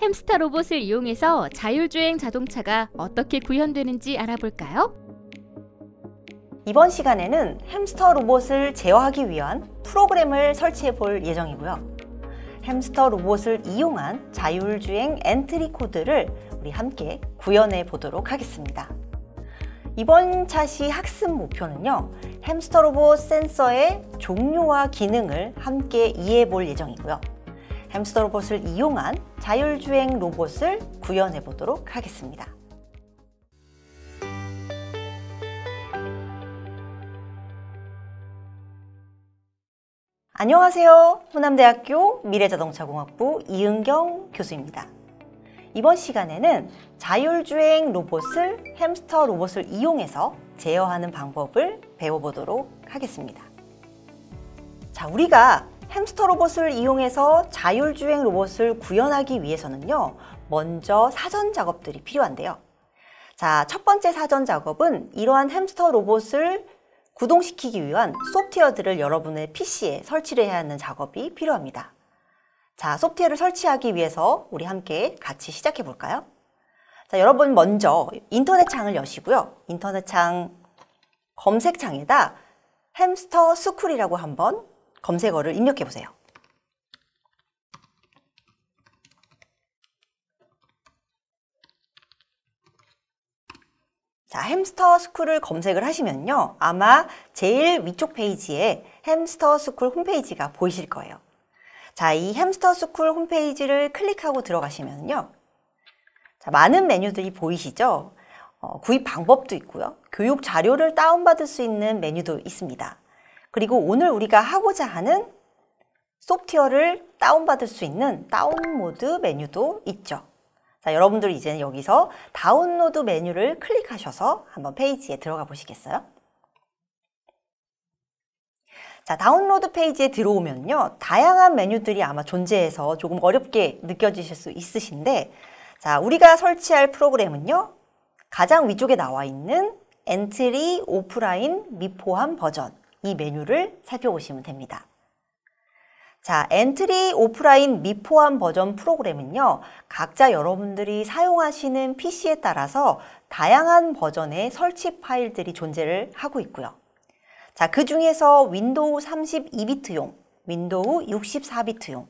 햄스터 로봇을 이용해서 자율주행 자동차가 어떻게 구현되는지 알아볼까요? 이번 시간에는 햄스터 로봇을 제어하기 위한 프로그램을 설치해 볼 예정이고요. 햄스터 로봇을 이용한 자율주행 엔트리 코드를 우리 함께 구현해 보도록 하겠습니다. 이번 차시 학습 목표는요. 햄스터 로봇 센서의 종류와 기능을 함께 이해해 볼 예정이고요. 햄스터 로봇을 이용한 자율주행 로봇을 구현해 보도록 하겠습니다. 안녕하세요. 호남대학교 미래자동차공학부 이은경 교수입니다. 이번 시간에는 자율주행 로봇을 햄스터 로봇을 이용해서 제어하는 방법을 배워보도록 하겠습니다. 자, 우리가 햄스터 로봇을 이용해서 자율주행 로봇을 구현하기 위해서는요, 먼저 사전 작업들이 필요한데요. 자, 첫 번째 사전 작업은 이러한 햄스터 로봇을 구동시키기 위한 소프트웨어들을 여러분의 PC에 설치를 해야 하는 작업이 필요합니다. 자, 소프트웨어를 설치하기 위해서 우리 함께 같이 시작해 볼까요? 자, 여러분 먼저 인터넷 창을 여시고요. 인터넷 창 검색창에다 햄스터 스쿨이라고 한번 검색어를 입력해 보세요. 자, 햄스터 스쿨을 검색을 하시면요. 아마 제일 위쪽 페이지에 햄스터 스쿨 홈페이지가 보이실 거예요. 자, 이 햄스터 스쿨 홈페이지를 클릭하고 들어가시면요. 자, 많은 메뉴들이 보이시죠? 어, 구입 방법도 있고요. 교육 자료를 다운받을 수 있는 메뉴도 있습니다. 그리고 오늘 우리가 하고자 하는 소프트웨어를 다운받을 수 있는 다운로드 메뉴도 있죠. 자, 여러분들 이제는 여기서 다운로드 메뉴를 클릭하셔서 한번 페이지에 들어가 보시겠어요? 자, 다운로드 페이지에 들어오면요. 다양한 메뉴들이 아마 존재해서 조금 어렵게 느껴지실 수 있으신데 자, 우리가 설치할 프로그램은요. 가장 위쪽에 나와 있는 엔트리 오프라인 미포함 버전 이 메뉴를 살펴보시면 됩니다. 자, 엔트리 오프라인 미포함 버전 프로그램은요. 각자 여러분들이 사용하시는 PC에 따라서 다양한 버전의 설치 파일들이 존재를 하고 있고요. 자, 그 중에서 윈도우 32비트용, 윈도우 64비트용.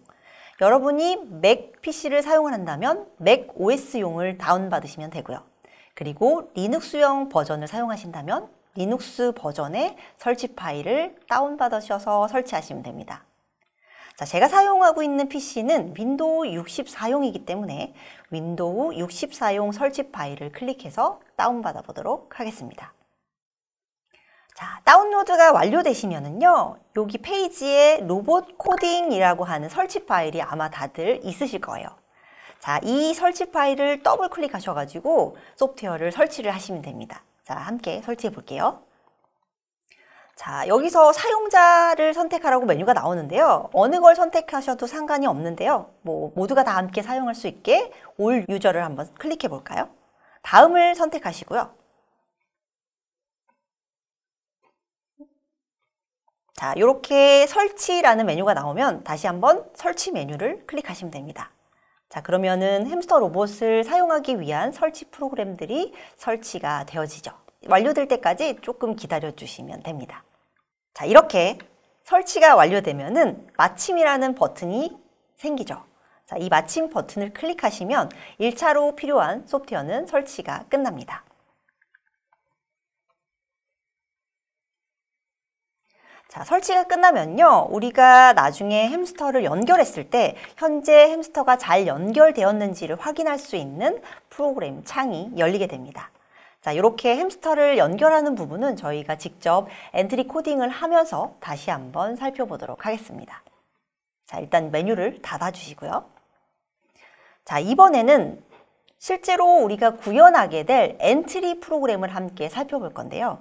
여러분이 맥 PC를 사용한다면 맥 OS용을 다운받으시면 되고요. 그리고 리눅스용 버전을 사용하신다면 리눅스 버전의 설치 파일을 다운받으셔서 설치하시면 됩니다. 자, 제가 사용하고 있는 PC는 윈도우 64용이기 때문에 윈도우 64용 설치 파일을 클릭해서 다운받아 보도록 하겠습니다. 자, 다운로드가 완료되시면은요, 여기 페이지에 로봇 코딩이라고 하는 설치 파일이 아마 다들 있으실 거예요. 자, 이 설치 파일을 더블 클릭하셔가지고 소프트웨어를 설치를 하시면 됩니다. 자, 함께 설치해 볼게요. 자, 여기서 사용자를 선택하라고 메뉴가 나오는데요. 어느 걸 선택하셔도 상관이 없는데요. 뭐, 모두가 다 함께 사용할 수 있게 올 유저를 한번 클릭해 볼까요? 다음을 선택하시고요. 자, 이렇게 설치라는 메뉴가 나오면 다시 한번 설치 메뉴를 클릭하시면 됩니다. 자, 그러면은 햄스터 로봇을 사용하기 위한 설치 프로그램들이 설치가 되어지죠. 완료될 때까지 조금 기다려 주시면 됩니다. 자, 이렇게 설치가 완료되면은 마침이라는 버튼이 생기죠. 자, 이 마침 버튼을 클릭하시면 1차로 필요한 소프트웨어는 설치가 끝납니다. 자, 설치가 끝나면요. 우리가 나중에 햄스터를 연결했을 때 현재 햄스터가 잘 연결되었는지를 확인할 수 있는 프로그램 창이 열리게 됩니다. 자, 이렇게 햄스터를 연결하는 부분은 저희가 직접 엔트리 코딩을 하면서 다시 한번 살펴보도록 하겠습니다. 자, 일단 메뉴를 닫아주시고요. 자, 이번에는 실제로 우리가 구현하게 될 엔트리 프로그램을 함께 살펴볼 건데요.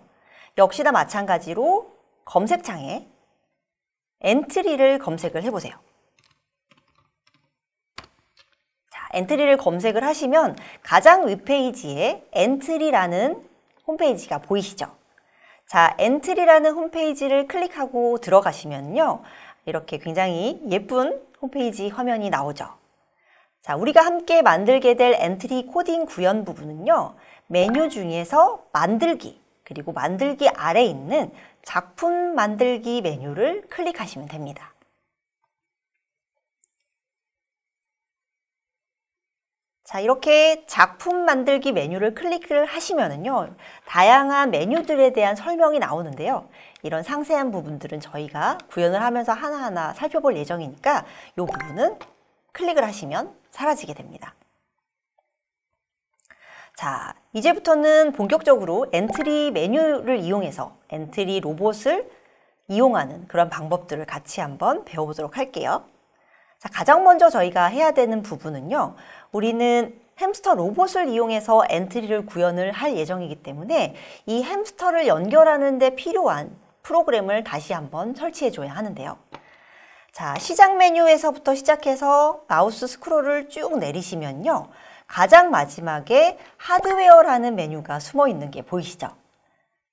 역시나 마찬가지로 검색창에 엔트리를 검색을 해보세요. 자, 엔트리를 검색을 하시면 가장 윗페이지에 엔트리라는 홈페이지가 보이시죠? 자, 엔트리라는 홈페이지를 클릭하고 들어가시면요. 이렇게 굉장히 예쁜 홈페이지 화면이 나오죠. 자, 우리가 함께 만들게 될 엔트리 코딩 구현 부분은요. 메뉴 중에서 만들기, 그리고 만들기 아래 에 있는 작품 만들기 메뉴를 클릭하시면 됩니다. 자, 이렇게 작품 만들기 메뉴를 클릭을 하시면은요, 다양한 메뉴들에 대한 설명이 나오는데요. 이런 상세한 부분들은 저희가 구현을 하면서 하나하나 살펴볼 예정이니까 이 부분은 클릭을 하시면 사라지게 됩니다. 자, 이제부터는 본격적으로 엔트리 메뉴를 이용해서 엔트리 로봇을 이용하는 그런 방법들을 같이 한번 배워보도록 할게요. 자, 가장 먼저 저희가 해야 되는 부분은요. 우리는 햄스터 로봇을 이용해서 엔트리를 구현을 할 예정이기 때문에 이 햄스터를 연결하는 데 필요한 프로그램을 다시 한번 설치해 줘야 하는데요. 자, 시작 메뉴에서부터 시작해서 마우스 스크롤을 쭉 내리시면요. 가장 마지막에 하드웨어라는 메뉴가 숨어 있는 게 보이시죠?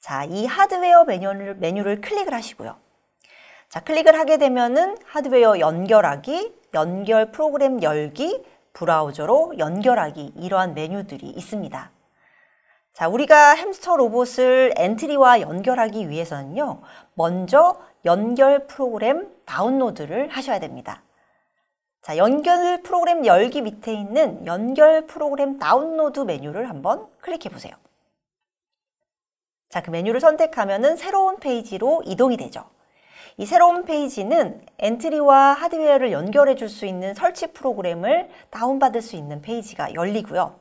자, 이 하드웨어 메뉴를, 메뉴를 클릭을 하시고요. 자, 클릭을 하게 되면은 하드웨어 연결하기, 연결 프로그램 열기, 브라우저로 연결하기 이러한 메뉴들이 있습니다. 자, 우리가 햄스터 로봇을 엔트리와 연결하기 위해서는요. 먼저 연결 프로그램 다운로드를 하셔야 됩니다. 자, 연결 프로그램 열기 밑에 있는 연결 프로그램 다운로드 메뉴를 한번 클릭해 보세요. 자, 그 메뉴를 선택하면은 새로운 페이지로 이동이 되죠. 이 새로운 페이지는 엔트리와 하드웨어를 연결해 줄 수 있는 설치 프로그램을 다운받을 수 있는 페이지가 열리고요.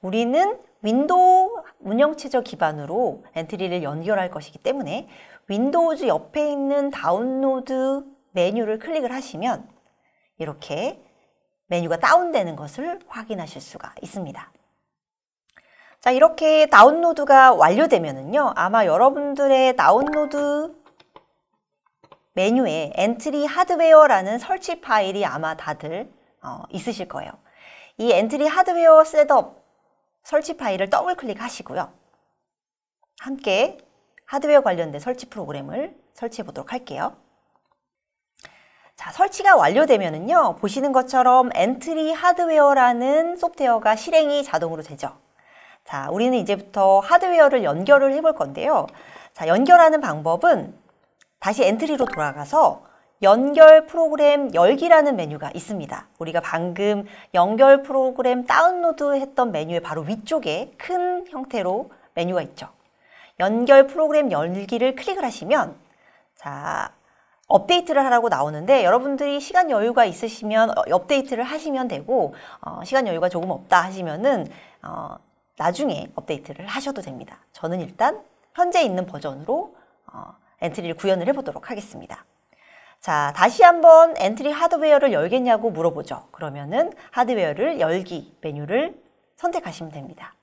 우리는 윈도우 운영체제 기반으로 엔트리를 연결할 것이기 때문에 윈도우즈 옆에 있는 다운로드 메뉴를 클릭을 하시면 이렇게 메뉴가 다운되는 것을 확인하실 수가 있습니다. 자, 이렇게 다운로드가 완료되면은요, 아마 여러분들의 다운로드 메뉴에 엔트리 하드웨어라는 설치 파일이 아마 다들 어, 있으실 거예요. 이 엔트리 하드웨어 셋업 설치 파일을 더블 클릭하시고요. 함께 하드웨어 관련된 설치 프로그램을 설치해 보도록 할게요. 자, 설치가 완료되면은요, 보시는 것처럼 엔트리 하드웨어라는 소프트웨어가 실행이 자동으로 되죠. 자, 우리는 이제부터 하드웨어를 연결을 해볼 건데요. 자, 연결하는 방법은 다시 엔트리로 돌아가서 연결 프로그램 열기라는 메뉴가 있습니다. 우리가 방금 연결 프로그램 다운로드 했던 메뉴의 바로 위쪽에 큰 형태로 메뉴가 있죠. 연결 프로그램 열기를 클릭을 하시면 자, 업데이트를 하라고 나오는데 여러분들이 시간 여유가 있으시면 어, 업데이트를 하시면 되고 어, 시간 여유가 조금 없다 하시면은 어, 나중에 업데이트를 하셔도 됩니다. 저는 일단 현재 있는 버전으로 어, 엔트리를 구현을 해보도록 하겠습니다. 자, 다시 한번 엔트리 하드웨어를 열겠냐고 물어보죠. 그러면은 하드웨어를 열기 메뉴를 선택하시면 됩니다.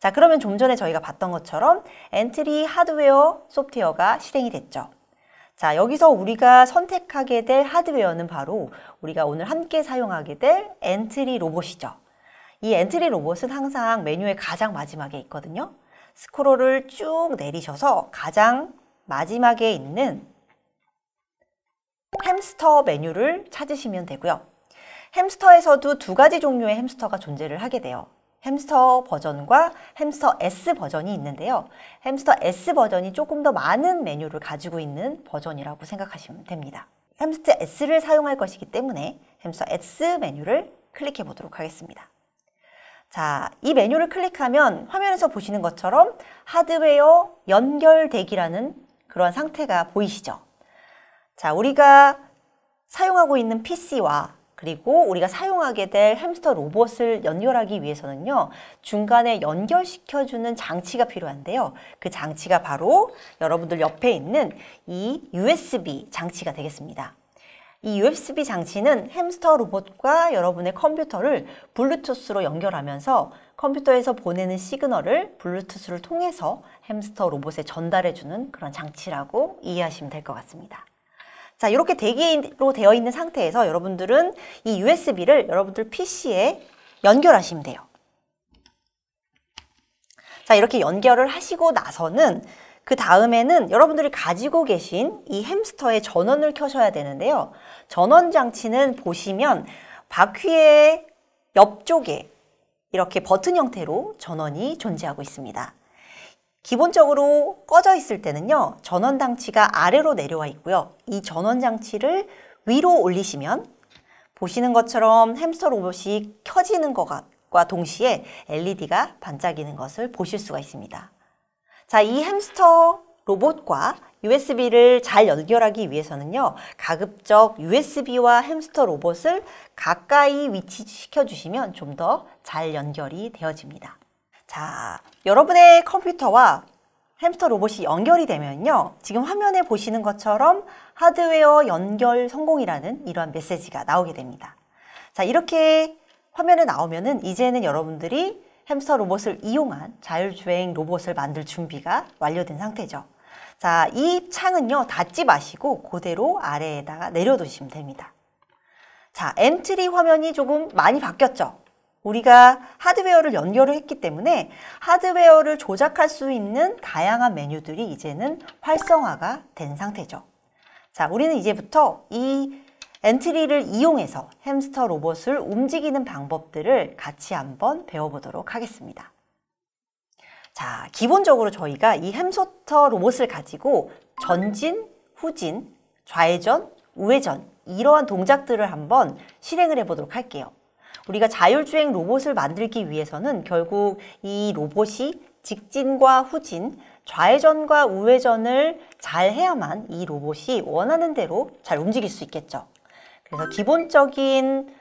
자, 그러면 좀 전에 저희가 봤던 것처럼 엔트리 하드웨어 소프트웨어가 실행이 됐죠. 자, 여기서 우리가 선택하게 될 하드웨어는 바로 우리가 오늘 함께 사용하게 될 엔트리 로봇이죠. 이 엔트리 로봇은 항상 메뉴의 가장 마지막에 있거든요. 스크롤을 쭉 내리셔서 가장 마지막에 있는 햄스터 메뉴를 찾으시면 되고요. 햄스터에서도 두 가지 종류의 햄스터가 존재를 하게 돼요. 햄스터 버전과 햄스터 S 버전이 있는데요. 햄스터 S 버전이 조금 더 많은 메뉴를 가지고 있는 버전이라고 생각하시면 됩니다. 햄스터 S를 사용할 것이기 때문에 햄스터 S 메뉴를 클릭해 보도록 하겠습니다. 자, 이 메뉴를 클릭하면 화면에서 보시는 것처럼 하드웨어 연결되기라는 그런 상태가 보이시죠? 자, 우리가 사용하고 있는 PC와 그리고 우리가 사용하게 될 햄스터 로봇을 연결하기 위해서는요. 중간에 연결시켜주는 장치가 필요한데요. 그 장치가 바로 여러분들 옆에 있는 이 USB 장치가 되겠습니다. 이 USB 장치는 햄스터 로봇과 여러분의 컴퓨터를 블루투스로 연결하면서 컴퓨터에서 보내는 시그널을 블루투스를 통해서 햄스터 로봇에 전달해주는 그런 장치라고 이해하시면 될 것 같습니다. 자, 이렇게 대기로 되어 있는 상태에서 여러분들은 이 USB를 여러분들 PC에 연결하시면 돼요. 자, 이렇게 연결을 하시고 나서는 그 다음에는 여러분들이 가지고 계신 이 햄스터의 전원을 켜셔야 되는데요. 전원 장치는 보시면 바퀴의 옆쪽에 이렇게 버튼 형태로 전원이 존재하고 있습니다. 기본적으로 꺼져 있을 때는요. 전원장치가 아래로 내려와 있고요. 이 전원장치를 위로 올리시면 보시는 것처럼 햄스터 로봇이 켜지는 것과 동시에 LED가 반짝이는 것을 보실 수가 있습니다. 자, 이 햄스터 로봇과 USB를 잘 연결하기 위해서는요. 가급적 USB와 햄스터 로봇을 가까이 위치시켜 주시면 좀 더 잘 연결이 되어집니다. 자, 여러분의 컴퓨터와 햄스터 로봇이 연결이 되면요. 지금 화면에 보시는 것처럼 하드웨어 연결 성공이라는 이러한 메시지가 나오게 됩니다. 자, 이렇게 화면에 나오면은 이제는 여러분들이 햄스터 로봇을 이용한 자율주행 로봇을 만들 준비가 완료된 상태죠. 자, 이 창은요, 닫지 마시고 그대로 아래에다가 내려두시면 됩니다. 자, 엔트리 화면이 조금 많이 바뀌었죠? 우리가 하드웨어를 연결을 했기 때문에 하드웨어를 조작할 수 있는 다양한 메뉴들이 이제는 활성화가 된 상태죠. 자, 우리는 이제부터 이 엔트리를 이용해서 햄스터 로봇을 움직이는 방법들을 같이 한번 배워보도록 하겠습니다. 자, 기본적으로 저희가 이 햄스터 로봇을 가지고 전진, 후진, 좌회전, 우회전 이러한 동작들을 한번 실행을 해보도록 할게요. 우리가 자율주행 로봇을 만들기 위해서는 결국 이 로봇이 직진과 후진, 좌회전과 우회전을 잘 해야만 이 로봇이 원하는 대로 잘 움직일 수 있겠죠. 그래서 기본적인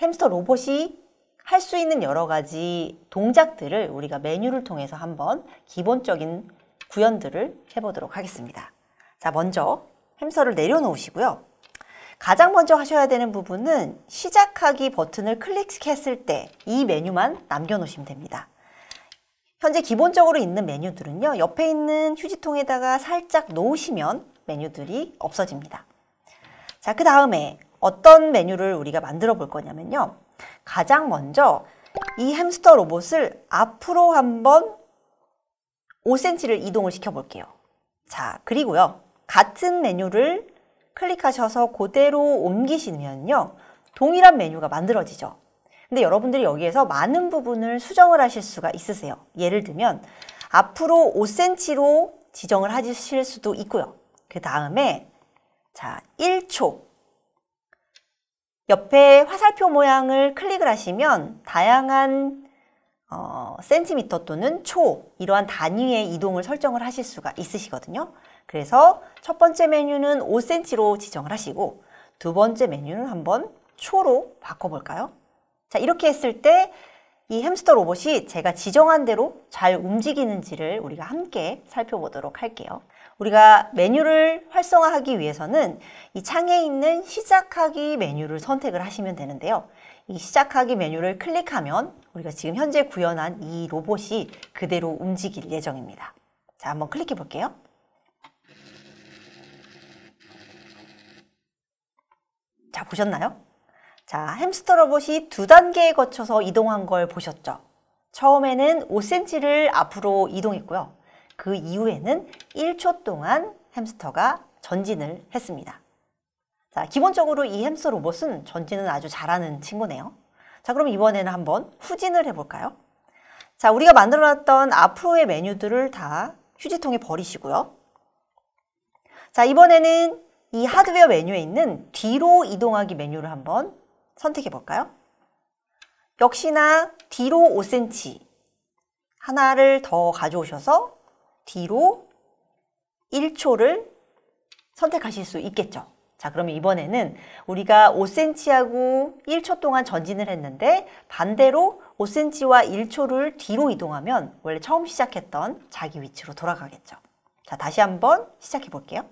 햄스터 로봇이 할 수 있는 여러 가지 동작들을 우리가 메뉴를 통해서 한번 기본적인 구현들을 해보도록 하겠습니다. 자, 먼저 햄스터를 내려놓으시고요. 가장 먼저 하셔야 되는 부분은 시작하기 버튼을 클릭했을 때 이 메뉴만 남겨놓으시면 됩니다. 현재 기본적으로 있는 메뉴들은요. 옆에 있는 휴지통에다가 살짝 놓으시면 메뉴들이 없어집니다. 자, 그 다음에 어떤 메뉴를 우리가 만들어 볼 거냐면요. 가장 먼저 이 햄스터 로봇을 앞으로 한번 5cm를 이동을 시켜 볼게요. 자, 그리고요. 같은 메뉴를 클릭하셔서 그대로 옮기시면요. 동일한 메뉴가 만들어지죠. 근데 여러분들이 여기에서 많은 부분을 수정을 하실 수가 있으세요. 예를 들면 앞으로 5cm로 지정을 하실 수도 있고요. 그 다음에 자 1초 옆에 화살표 모양을 클릭을 하시면 다양한 어, 센티미터 또는 초 이러한 단위의 이동을 설정을 하실 수가 있으시거든요. 그래서 첫 번째 메뉴는 5cm로 지정을 하시고 두 번째 메뉴는 한번 초로 바꿔볼까요? 자 이렇게 했을 때 이 햄스터 로봇이 제가 지정한 대로 잘 움직이는지를 우리가 함께 살펴보도록 할게요. 우리가 메뉴를 활성화하기 위해서는 이 창에 있는 시작하기 메뉴를 선택을 하시면 되는데요. 이 시작하기 메뉴를 클릭하면 우리가 지금 현재 구현한 이 로봇이 그대로 움직일 예정입니다. 자, 한번 클릭해 볼게요. 자, 보셨나요? 자, 햄스터 로봇이 두 단계에 거쳐서 이동한 걸 보셨죠? 처음에는 5cm를 앞으로 이동했고요. 그 이후에는 1초 동안 햄스터가 전진을 했습니다. 자, 기본적으로 이 햄스터 로봇은 전진은 아주 잘하는 친구네요. 자, 그럼 이번에는 한번 후진을 해볼까요? 자, 우리가 만들어놨던 앞으로의 메뉴들을 다 휴지통에 버리시고요. 자, 이번에는 이 하드웨어 메뉴에 있는 뒤로 이동하기 메뉴를 한번 선택해 볼까요? 역시나 뒤로 5cm 하나를 더 가져오셔서 뒤로 1초를 선택하실 수 있겠죠. 자 그러면 이번에는 우리가 5cm하고 1초 동안 전진을 했는데 반대로 5cm와 1초를 뒤로 이동하면 원래 처음 시작했던 자기 위치로 돌아가겠죠. 자 다시 한번 시작해 볼게요.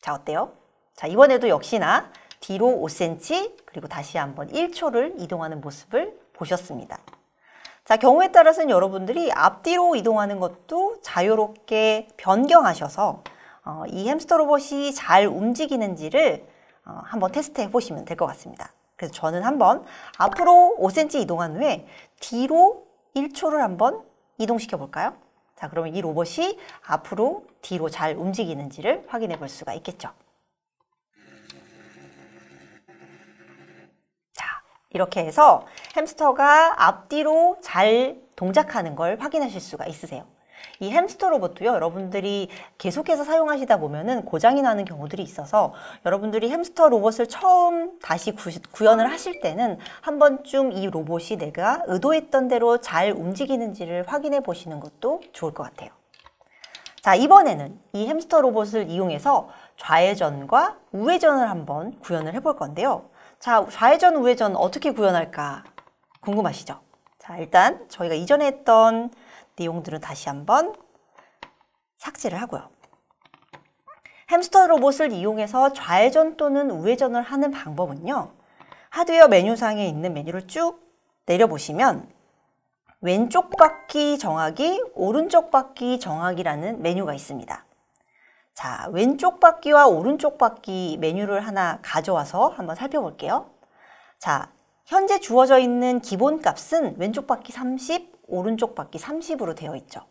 자 어때요? 자 이번에도 역시나 뒤로 5cm 그리고 다시 한번 1초를 이동하는 모습을 보셨습니다. 자, 경우에 따라서는 여러분들이 앞뒤로 이동하는 것도 자유롭게 변경하셔서 어, 이 햄스터 로봇이 잘 움직이는지를 어, 한번 테스트해 보시면 될 것 같습니다. 그래서 저는 한번 앞으로 5cm 이동한 후에 뒤로 1초를 한번 이동시켜 볼까요? 자, 그러면 이 로봇이 앞으로 뒤로 잘 움직이는지를 확인해 볼 수가 있겠죠. 이렇게 해서 햄스터가 앞뒤로 잘 동작하는 걸 확인하실 수가 있으세요. 이 햄스터 로봇도요 여러분들이 계속해서 사용하시다 보면은 고장이 나는 경우들이 있어서 여러분들이 햄스터 로봇을 처음 다시 구, 현을 하실 때는 한 번쯤 이 로봇이 내가 의도했던 대로 잘 움직이는지를 확인해 보시는 것도 좋을 것 같아요 자 이번에는 이 햄스터 로봇을 이용해서 좌회전과 우회전을 한번 구현을 해볼 건데요 자, 좌회전, 우회전 어떻게 구현할까 궁금하시죠? 자, 일단 저희가 이전에 했던 내용들은 다시 한번 삭제를 하고요. 햄스터 로봇을 이용해서 좌회전 또는 우회전을 하는 방법은요. 하드웨어 메뉴상에 있는 메뉴를 쭉 내려보시면 왼쪽 바퀴 정하기, 오른쪽 바퀴 정하기라는 메뉴가 있습니다. 자, 왼쪽 바퀴와 오른쪽 바퀴 메뉴를 하나 가져와서 한번 살펴볼게요. 자, 현재 주어져 있는 기본값은 왼쪽 바퀴 30, 오른쪽 바퀴 30으로 되어 있죠.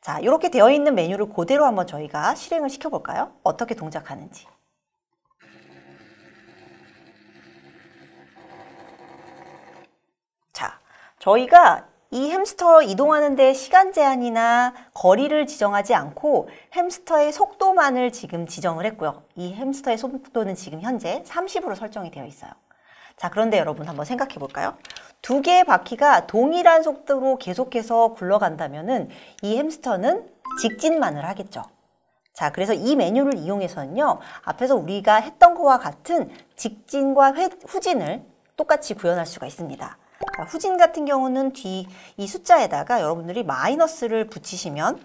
자, 이렇게 되어 있는 메뉴를 그대로 한번 저희가 실행을 시켜볼까요? 어떻게 동작하는지. 자, 저희가 이 햄스터 이동하는데 시간 제한이나 거리를 지정하지 않고 햄스터의 속도만을 지금 지정을 했고요. 이 햄스터의 속도는 지금 현재 30으로 설정이 되어 있어요. 자 그런데 여러분 한번 생각해 볼까요? 두 개의 바퀴가 동일한 속도로 계속해서 굴러간다면 은이 햄스터는 직진만을 하겠죠. 자 그래서 이 메뉴를 이용해서는요 앞에서 우리가 했던 거와 같은 직진과 회, 후진을 똑같이 구현할 수가 있습니다. 후진 같은 경우는 뒤 이 숫자에다가 여러분들이 마이너스를 붙이시면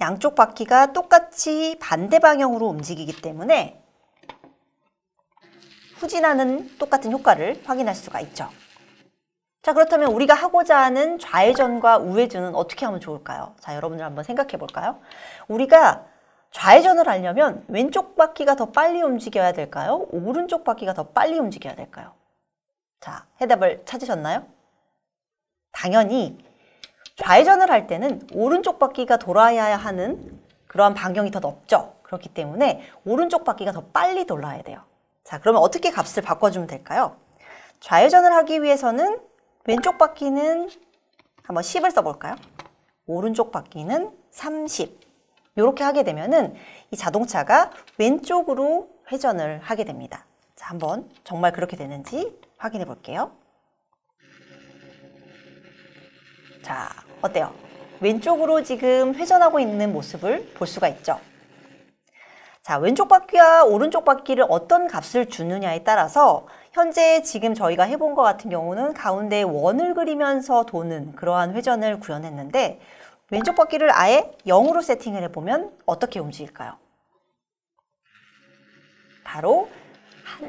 양쪽 바퀴가 똑같이 반대 방향으로 움직이기 때문에 후진하는 똑같은 효과를 확인할 수가 있죠. 자 그렇다면 우리가 하고자 하는 좌회전과 우회전은 어떻게 하면 좋을까요? 자 여러분들 한번 생각해 볼까요? 우리가 좌회전을 하려면 왼쪽 바퀴가 더 빨리 움직여야 될까요? 오른쪽 바퀴가 더 빨리 움직여야 될까요? 자, 해답을 찾으셨나요? 당연히 좌회전을 할 때는 오른쪽 바퀴가 돌아야 하는 그러한 반경이 더높죠 그렇기 때문에 오른쪽 바퀴가 더 빨리 돌아야 돼요. 자, 그러면 어떻게 값을 바꿔주면 될까요? 좌회전을 하기 위해서는 왼쪽 바퀴는 한번 10을 써볼까요? 오른쪽 바퀴는 30. 이렇게 하게 되면은 이 자동차가 왼쪽으로 회전을 하게 됩니다. 자, 한번 정말 그렇게 되는지 확인해 볼게요. 자, 어때요? 왼쪽으로 지금 회전하고 있는 모습을 볼 수가 있죠. 자, 왼쪽 바퀴와 오른쪽 바퀴를 어떤 값을 주느냐에 따라서 현재 지금 저희가 해본 것 같은 경우는 가운데 원을 그리면서 도는 그러한 회전을 구현했는데 왼쪽 바퀴를 아예 0으로 세팅을 해보면 어떻게 움직일까요? 바로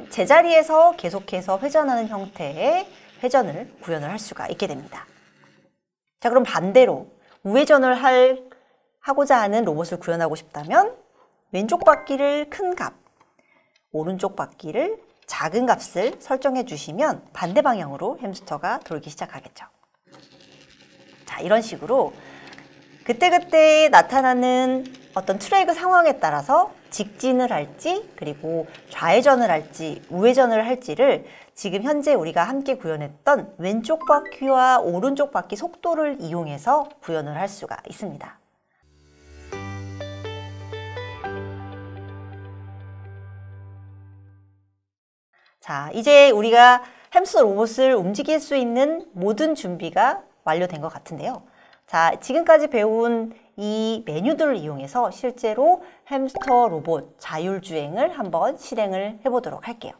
제자리에서 계속해서 회전하는 형태의 회전을 구현을 할 수가 있게 됩니다. 자 그럼 반대로 우회전을 할 하고자 하는 로봇을 구현하고 싶다면 왼쪽 바퀴를 큰 값, 오른쪽 바퀴를 작은 값을 설정해 주시면 반대 방향으로 햄스터가 돌기 시작하겠죠. 자 이런 식으로 그때그때 나타나는 어떤 트랙의 상황에 따라서 직진을 할지 그리고 좌회전을 할지 우회전을 할지를 지금 현재 우리가 함께 구현했던 왼쪽 바퀴와 오른쪽 바퀴 속도를 이용해서 구현을 할 수가 있습니다. 자, 이제 우리가 햄스터 로봇을 움직일 수 있는 모든 준비가 완료된 것 같은데요. 자, 지금까지 배운 이 메뉴들을 이용해서 실제로 햄스터 로봇 자율주행을 한번 실행을 해보도록 할게요.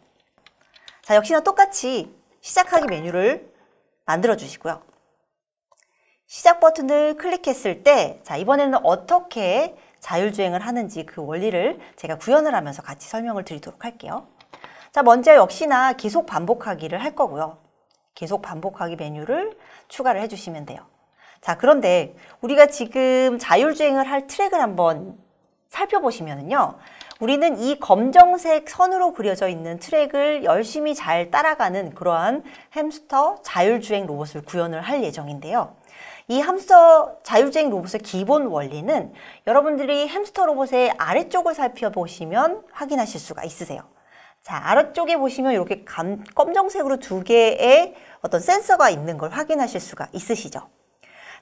자, 역시나 똑같이 시작하기 메뉴를 만들어 주시고요. 시작 버튼을 클릭했을 때, 자, 이번에는 어떻게 자율주행을 하는지 그 원리를 제가 구현을 하면서 같이 설명을 드리도록 할게요. 자, 먼저 역시나 계속 반복하기를 할 거고요. 계속 반복하기 메뉴를 추가를 해주시면 돼요. 자, 그런데 우리가 지금 자율주행을 할 트랙을 한번 살펴보시면요 우리는 이 검정색 선으로 그려져 있는 트랙을 열심히 잘 따라가는 그러한 햄스터 자율주행 로봇을 구현을 할 예정인데요. 이 햄스터 자율주행 로봇의 기본 원리는 여러분들이 햄스터 로봇의 아래쪽을 살펴보시면 확인하실 수가 있으세요. 자, 아래쪽에 보시면 이렇게 검정색으로 두 개의 어떤 센서가 있는 걸 확인하실 수가 있으시죠.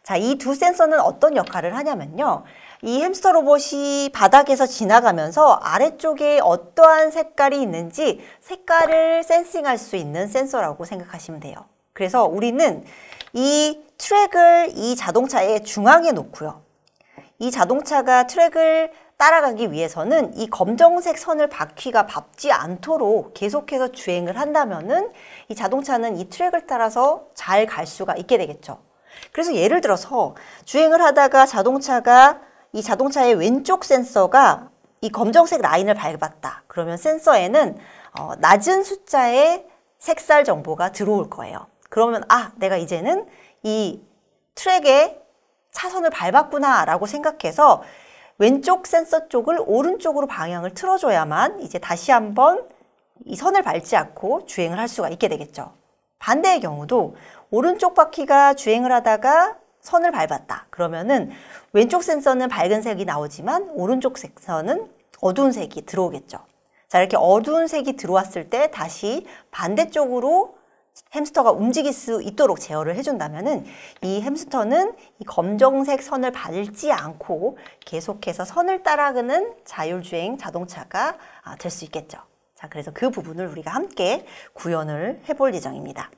자, 이 두 센서는 어떤 역할을 하냐면요. 이 햄스터 로봇이 바닥에서 지나가면서 아래쪽에 어떠한 색깔이 있는지 색깔을 센싱할 수 있는 센서라고 생각하시면 돼요. 그래서 우리는 이 트랙을 이 자동차의 중앙에 놓고요. 이 자동차가 트랙을 따라가기 위해서는 이 검정색 선을 바퀴가 밟지 않도록 계속해서 주행을 한다면은 이 자동차는 이 트랙을 따라서 잘 갈 수가 있게 되겠죠. 그래서 예를 들어서 주행을 하다가 자동차가 이 자동차의 왼쪽 센서가 이 검정색 라인을 밟았다. 그러면 센서에는 어, 낮은 숫자의 색살 정보가 들어올 거예요. 그러면 아 내가 이제는 이 트랙에 차선을 밟았구나 라고 생각해서 왼쪽 센서 쪽을 오른쪽으로 방향을 틀어줘야만 이제 다시 한번 이 선을 밟지 않고 주행을 할 수가 있게 되겠죠. 반대의 경우도 오른쪽 바퀴가 주행을 하다가 선을 밟았다. 그러면은 왼쪽 센서는 밝은 색이 나오지만 오른쪽 센서는 어두운 색이 들어오겠죠. 자, 이렇게 어두운 색이 들어왔을 때 다시 반대쪽으로 햄스터가 움직일 수 있도록 제어를 해준다면이 햄스터는 이 검정색 선을 밟지 않고 계속해서 선을 따라가는 자율주행 자동차가 아, 될수 있겠죠. 자, 그래서 그 부분을 우리가 함께 구현을 해볼 예정입니다.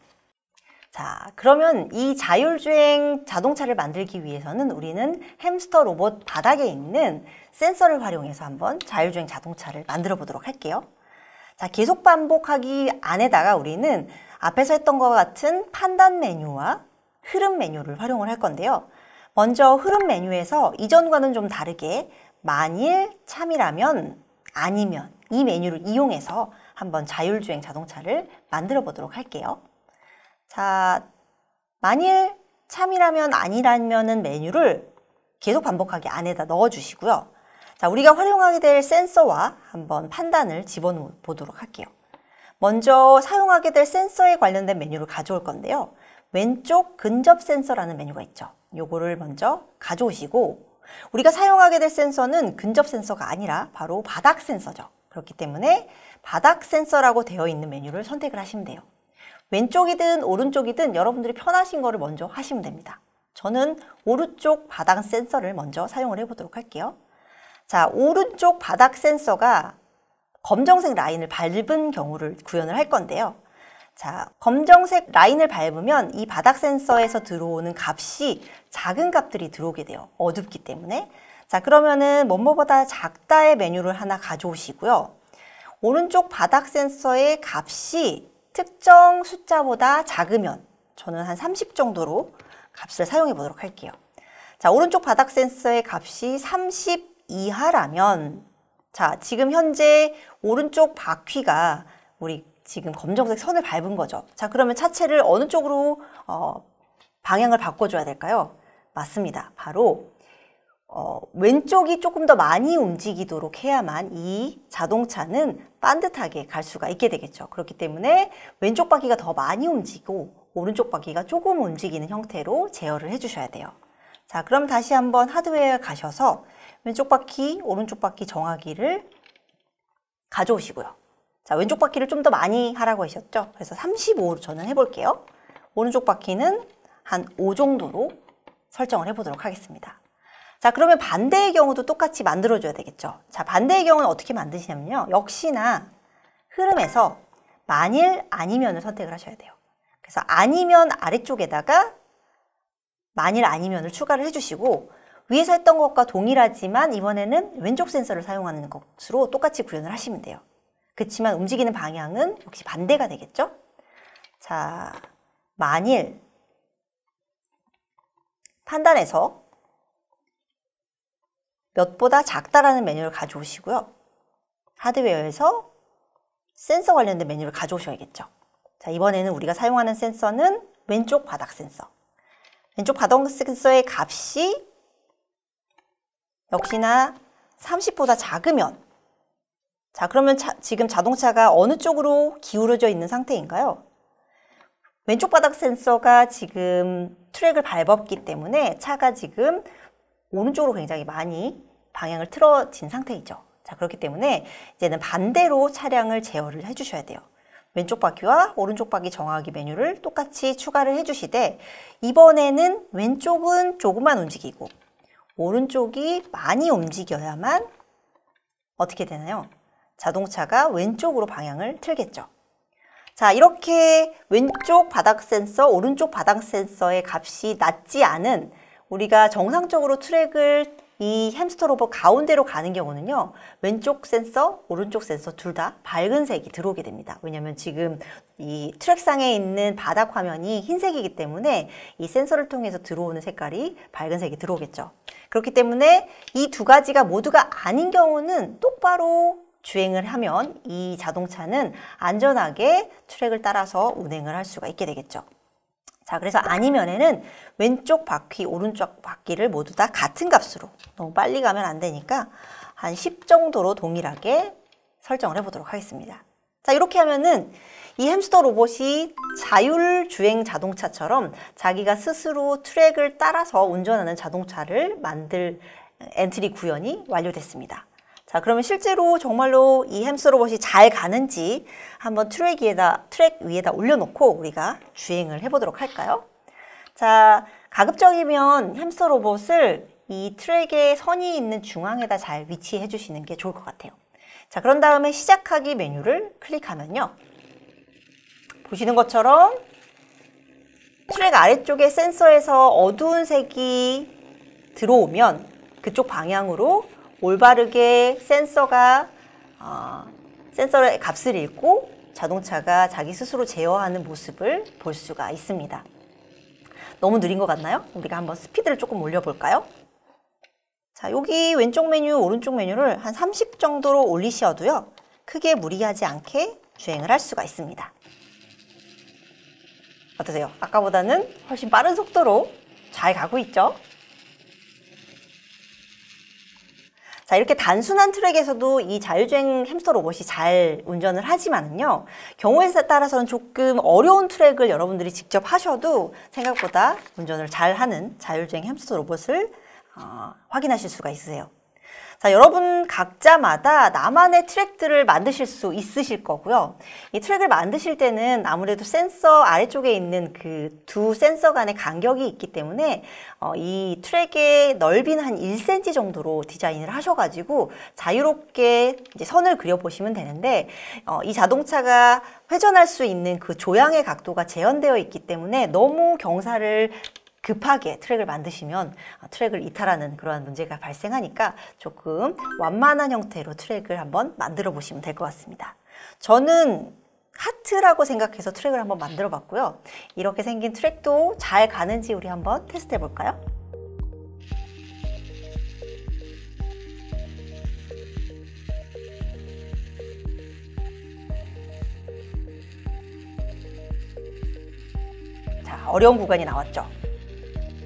자, 그러면 이 자율주행 자동차를 만들기 위해서는 우리는 햄스터 로봇 바닥에 있는 센서를 활용해서 한번 자율주행 자동차를 만들어 보도록 할게요. 자, 계속 반복하기 안에다가 우리는 앞에서 했던 것 같은 판단 메뉴와 흐름 메뉴를 활용을 할 건데요. 먼저 흐름 메뉴에서 이전과는 좀 다르게 만일 참이라면 아니면 이 메뉴를 이용해서 한번 자율주행 자동차를 만들어 보도록 할게요. 자, 만일 참이라면 아니라면은 메뉴를 계속 반복하게 안에다 넣어 주시고요. 자, 우리가 활용하게 될 센서와 한번 판단을 집어넣어 보도록 할게요. 먼저 사용하게 될 센서에 관련된 메뉴를 가져올 건데요. 왼쪽 근접 센서라는 메뉴가 있죠. 요거를 먼저 가져오시고 우리가 사용하게 될 센서는 근접 센서가 아니라 바로 바닥 센서죠. 그렇기 때문에 바닥 센서라고 되어 있는 메뉴를 선택을 하시면 돼요. 왼쪽이든 오른쪽이든 여러분들이 편하신 거를 먼저 하시면 됩니다. 저는 오른쪽 바닥 센서를 먼저 사용을 해보도록 할게요. 자, 오른쪽 바닥 센서가 검정색 라인을 밟은 경우를 구현을 할 건데요. 자, 검정색 라인을 밟으면 이 바닥 센서에서 들어오는 값이 작은 값들이 들어오게 돼요. 어둡기 때문에. 자, 그러면은 뭐뭐보다 작다의 메뉴를 하나 가져오시고요. 오른쪽 바닥 센서의 값이 특정 숫자보다 작으면 저는 한 30 정도로 값을 사용해 보도록 할게요. 자, 오른쪽 바닥 센서의 값이 30 이하라면 자, 지금 현재 오른쪽 바퀴가 우리 지금 검정색 선을 밟은 거죠. 자, 그러면 차체를 어느 쪽으로 어, 방향을 바꿔줘야 될까요? 맞습니다. 바로 어, 왼쪽이 조금 더 많이 움직이도록 해야만 이 자동차는 반듯하게 갈 수가 있게 되겠죠. 그렇기 때문에 왼쪽 바퀴가 더 많이 움직이고 오른쪽 바퀴가 조금 움직이는 형태로 제어를 해주셔야 돼요. 자, 그럼 다시 한번 하드웨어에 가셔서 왼쪽 바퀴, 오른쪽 바퀴 정하기를 가져오시고요. 자, 왼쪽 바퀴를 좀 더 많이 하라고 하셨죠? 그래서 35로 저는 해볼게요. 오른쪽 바퀴는 한 5 정도로 설정을 해보도록 하겠습니다. 자 그러면 반대의 경우도 똑같이 만들어줘야 되겠죠. 자 반대의 경우는 어떻게 만드시냐면요. 역시나 흐름에서 만일 아니면을 선택을 하셔야 돼요. 그래서 아니면 아래쪽에다가 만일 아니면을 추가를 해주시고 위에서 했던 것과 동일하지만 이번에는 왼쪽 센서를 사용하는 것으로 똑같이 구현을 하시면 돼요. 그렇지만 움직이는 방향은 역시 반대가 되겠죠? 자, 만일 판단해서 몇보다 작다라는 메뉴를 가져오시고요. 하드웨어에서 센서 관련된 메뉴를 가져오셔야겠죠. 자, 이번에는 우리가 사용하는 센서는 왼쪽 바닥 센서. 왼쪽 바닥 센서의 값이 역시나 30보다 작으면 자 그러면 자, 지금 자동차가 어느 쪽으로 기울어져 있는 상태인가요? 왼쪽 바닥 센서가 지금 트랙을 밟았기 때문에 차가 지금 오른쪽으로 굉장히 많이 방향을 틀어진 상태이죠. 자, 그렇기 때문에 이제는 반대로 차량을 제어를 해주셔야 돼요. 왼쪽 바퀴와 오른쪽 바퀴 정하기 메뉴를 똑같이 추가를 해주시되 이번에는 왼쪽은 조금만 움직이고 오른쪽이 많이 움직여야만 어떻게 되나요? 자동차가 왼쪽으로 방향을 틀겠죠. 자 이렇게 왼쪽 바닥 센서, 오른쪽 바닥 센서의 값이 낮지 않은 우리가 정상적으로 트랙을 이 햄스터 로봇 가운데로 가는 경우는요 왼쪽 센서 오른쪽 센서 둘 다 밝은 색이 들어오게 됩니다 왜냐하면 지금 이 트랙상에 있는 바닥 화면이 흰색이기 때문에 이 센서를 통해서 들어오는 색깔이 밝은 색이 들어오겠죠 그렇기 때문에 이 두 가지가 모두가 아닌 경우는 똑바로 주행을 하면 이 자동차는 안전하게 트랙을 따라서 운행을 할 수가 있게 되겠죠 자 그래서 아니면에는 왼쪽 바퀴 오른쪽 바퀴를 모두 다 같은 값으로 너무 빨리 가면 안 되니까 한 10 정도로 동일하게 설정을 해보도록 하겠습니다 자 이렇게 하면은 이 햄스터 로봇이 자율주행 자동차처럼 자기가 스스로 트랙을 따라서 운전하는 자동차를 만들 엔트리 구현이 완료됐습니다 자, 그러면 실제로 정말로 이 햄스 로봇이 잘 가는지 한번 트랙 위에다, 트랙 위에다 올려놓고 우리가 주행을 해보도록 할까요? 자, 가급적이면 햄스터 로봇을 이 트랙의 선이 있는 중앙에다 잘 위치해 주시는 게 좋을 것 같아요. 자, 그런 다음에 시작하기 메뉴를 클릭하면요. 보시는 것처럼 트랙 아래쪽에 센서에서 어두운 색이 들어오면 그쪽 방향으로 올바르게 센서가 어, 센서의 값을 읽고 자동차가 자기 스스로 제어하는 모습을 볼 수가 있습니다. 너무 느린 것 같나요? 우리가 한번 스피드를 조금 올려볼까요? 자, 여기 왼쪽 메뉴, 오른쪽 메뉴를 한 30 정도로 올리셔도요. 크게 무리하지 않게 주행을 할 수가 있습니다. 어떠세요? 아까보다는 훨씬 빠른 속도로 잘 가고 있죠? 자, 이렇게 단순한 트랙에서도 이 자율주행 햄스터 로봇이 잘 운전을 하지만은요, 경우에 따라서는 조금 어려운 트랙을 여러분들이 직접 하셔도 생각보다 운전을 잘 하는 자율주행 햄스터 로봇을 어, 확인하실 수가 있으세요. 자, 여러분 각자마다 나만의 트랙들을 만드실 수 있으실 거고요. 이 트랙을 만드실 때는 아무래도 센서 아래쪽에 있는 그 두 센서 간의 간격이 있기 때문에 어, 이 트랙의 넓이는 한 1cm 정도로 디자인을 하셔가지고 자유롭게 이제 선을 그려보시면 되는데 어, 이 자동차가 회전할 수 있는 그 조향의 각도가 재현되어 있기 때문에 너무 경사를 급하게 트랙을 만드시면 아, 트랙을 이탈하는 그러한 문제가 발생하니까 조금 완만한 형태로 트랙을 한번 만들어 보시면 될 것 같습니다. 저는 하트라고 생각해서 트랙을 한번 만들어 봤고요. 이렇게 생긴 트랙도 잘 가는지 우리 한번 테스트 해볼까요? 자, 어려운 구간이 나왔죠.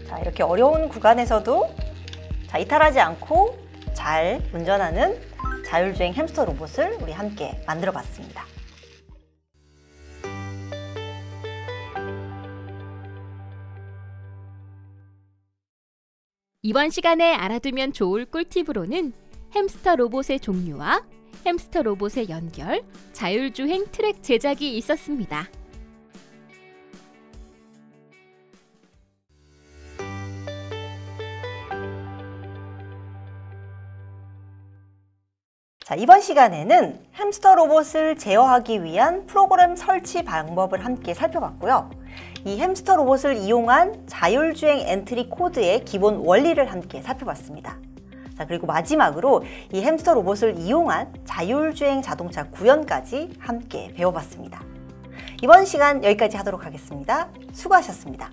자, 이렇게 어려운 구간에서도 자, 이탈하지 않고 잘 운전하는 자율주행 햄스터 로봇을 우리 함께 만들어 봤습니다. 이번 시간에 알아두면 좋을 꿀팁으로는 햄스터 로봇의 종류와 햄스터 로봇의 연결, 자율주행 트랙 제작이 있었습니다. 자, 이번 시간에는 햄스터 로봇을 제어하기 위한 프로그램 설치 방법을 함께 살펴봤고요. 이 햄스터 로봇을 이용한 자율주행 엔트리 코드의 기본 원리를 함께 살펴봤습니다. 자, 그리고 마지막으로 이 햄스터 로봇을 이용한 자율주행 자동차 구현까지 함께 배워봤습니다. 이번 시간 여기까지 하도록 하겠습니다. 수고하셨습니다.